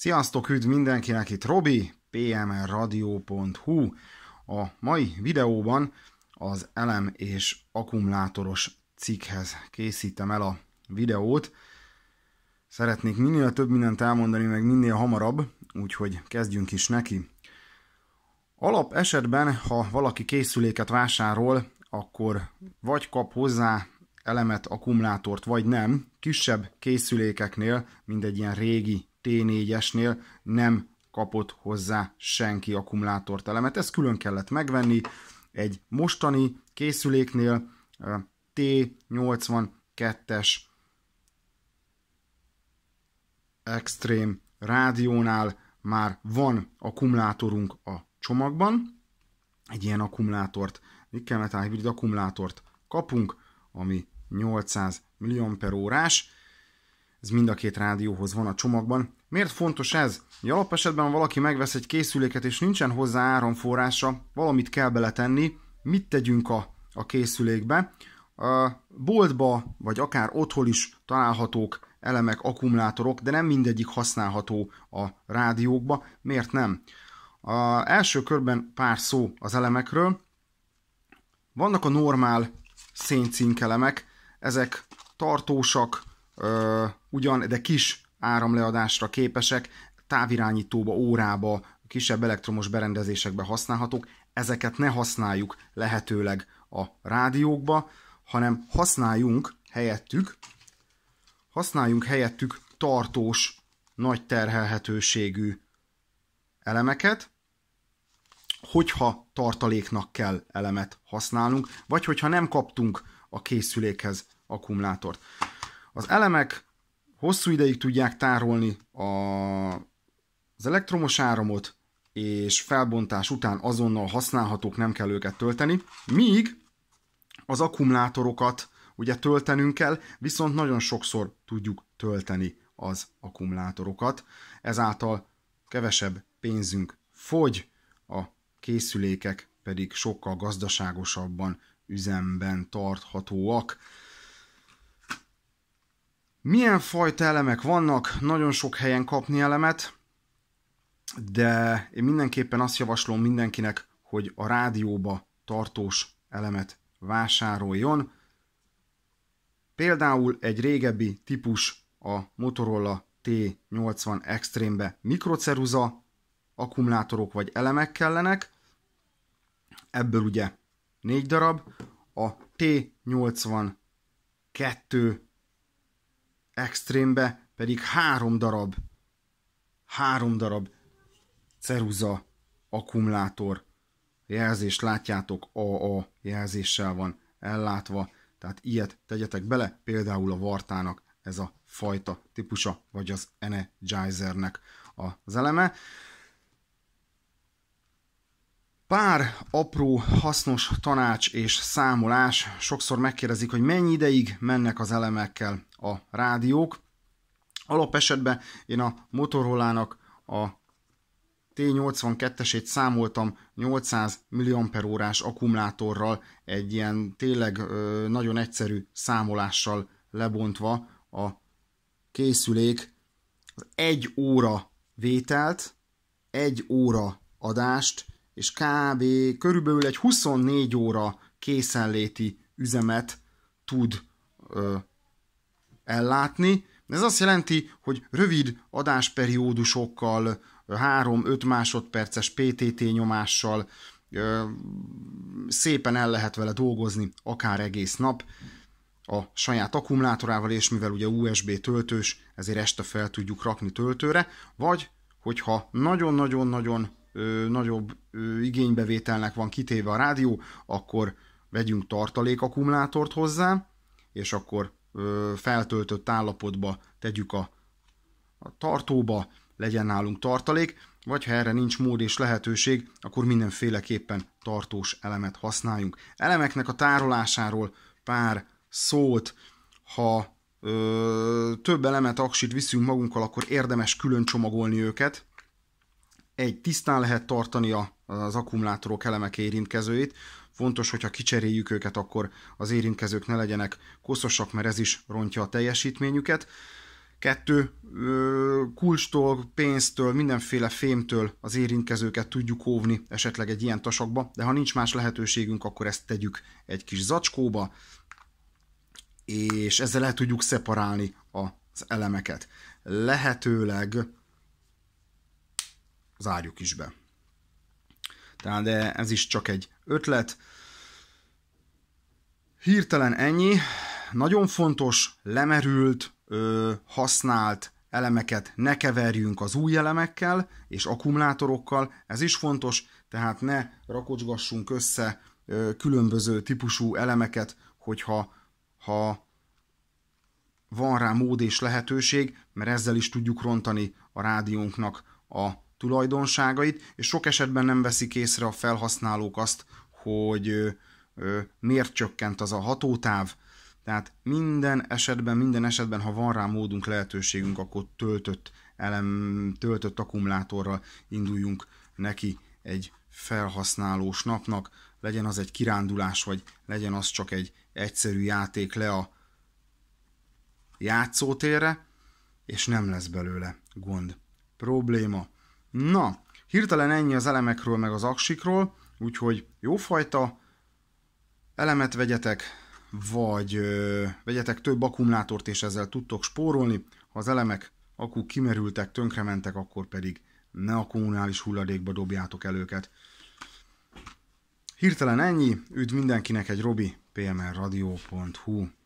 Sziasztok, üdv mindenkinek, itt Robi, pmradio.hu. A mai videóban az elem és akkumulátoros cikkhez készítem el a videót. Szeretnék minél több mindent elmondani, meg minél hamarabb, úgyhogy kezdjünk is neki. Alap esetben, ha valaki készüléket vásárol, akkor vagy kap hozzá elemet, akkumulátort, vagy nem. Kisebb készülékeknél, mint egy ilyen régi T4-esnél nem kapott hozzá senki akkumulátortelemet. Ezt külön kellett megvenni egy mostani készüléknél T82-es extrém rádiónál már van akkumulátorunk a csomagban. Egy ilyen akkumulátort, nikkel metal hibrid akkumulátort kapunk, ami 800 mAh-órás, ez mind a két rádióhoz van a csomagban. Miért fontos ez? Ugye esetben, ha valaki megvesz egy készüléket és nincsen hozzá áramforrása, valamit kell beletenni, mit tegyünk a, a készülékbe? A boltba, vagy akár otthon is találhatók elemek, akkumulátorok, de nem mindegyik használható a rádiókba. Miért nem? A első körben pár szó az elemekről. Vannak a normál széncinkelemek, ezek tartósak, ö, ugyan, de kis áramleadásra képesek, távirányítóba, órába, kisebb elektromos berendezésekbe használhatók, ezeket ne használjuk lehetőleg a rádiókba, hanem használjunk helyettük, használjunk helyettük tartós, nagy terhelhetőségű elemeket, hogyha tartaléknak kell elemet használnunk, vagy hogyha nem kaptunk a készülékhez akkumulátort. Az elemek hosszú ideig tudják tárolni a, az elektromos áramot, és felbontás után azonnal használhatók, nem kell őket tölteni, míg az akkumulátorokat ugye töltenünk kell, viszont nagyon sokszor tudjuk tölteni az akkumulátorokat, ezáltal kevesebb pénzünk fogy, a készülékek pedig sokkal gazdaságosabban üzemben tarthatóak. Milyen fajta elemek vannak? Nagyon sok helyen kapni elemet, de én mindenképpen azt javaslom mindenkinek, hogy a rádióba tartós elemet vásároljon. Például egy régebbi típus a Motorola T80 Extreme-be mikroceruza, akkumulátorok vagy elemek kellenek, ebből ugye négy darab, a T82 extrémbe pedig három darab, három darab ceruza akkumulátor jelzés, látjátok, AA jelzéssel van ellátva, tehát ilyet tegyetek bele, például a Vartának ez a fajta típusa, vagy az Energizernek az eleme. Pár apró hasznos tanács és számolás. Sokszor megkérdezik, hogy mennyi ideig mennek az elemekkel a rádiók. Alap esetben én a motorolának a T82-esét számoltam 800 mah akkumulátorral, egy ilyen tényleg ö, nagyon egyszerű számolással lebontva a készülék az egy óra vételt, egy óra adást és kb. körülbelül egy 24 óra készenléti üzemet tud ö, ellátni. Ez azt jelenti, hogy rövid adásperiódusokkal, 3-5 másodperces PTT nyomással ö, szépen el lehet vele dolgozni, akár egész nap a saját akkumulátorával, és mivel ugye USB töltős, ezért este fel tudjuk rakni töltőre, vagy hogyha nagyon-nagyon-nagyon ö, nagyobb ö, igénybevételnek van kitéve a rádió, akkor vegyünk tartalékakkumulátort hozzá, és akkor ö, feltöltött állapotba tegyük a, a tartóba, legyen nálunk tartalék, vagy ha erre nincs mód és lehetőség, akkor mindenféleképpen tartós elemet használjunk. Elemeknek a tárolásáról pár szót, ha ö, több elemet aksit viszünk magunkkal, akkor érdemes külön csomagolni őket, egy, tisztán lehet tartani az akkumulátorok elemek érintkezőit, fontos, hogyha kicseréljük őket, akkor az érintkezők ne legyenek koszosak, mert ez is rontja a teljesítményüket. Kettő, kulcstól, pénztől, mindenféle fémtől az érintkezőket tudjuk óvni esetleg egy ilyen tasakba, de ha nincs más lehetőségünk, akkor ezt tegyük egy kis zacskóba, és ezzel le tudjuk szeparálni az elemeket. Lehetőleg zárjuk is be. Tehát de ez is csak egy ötlet. Hirtelen ennyi. Nagyon fontos, lemerült, ö, használt elemeket ne keverjünk az új elemekkel és akkumulátorokkal, ez is fontos, tehát ne rakocsgassunk össze ö, különböző típusú elemeket, hogyha ha van rá mód és lehetőség, mert ezzel is tudjuk rontani a rádiónknak a tulajdonságait, és sok esetben nem veszik észre a felhasználók azt, hogy ö, ö, miért csökkent az a hatótáv. Tehát minden esetben, minden esetben, ha van rá módunk, lehetőségünk, akkor töltött elem, töltött akkumulátorral induljunk neki egy felhasználós napnak, legyen az egy kirándulás, vagy legyen az csak egy egyszerű játék le a játszótérre, és nem lesz belőle gond, probléma. Na, hirtelen ennyi az elemekről meg az aksikról, úgyhogy jófajta elemet vegyetek, vagy ö, vegyetek több akkumulátort, és ezzel tudtok spórolni. Ha az elemek akuk kimerültek, tönkrementek, akkor pedig ne a kommunális hulladékba dobjátok el őket. Hirtelen ennyi, üdv mindenkinek egy Robi, pmrradio.hu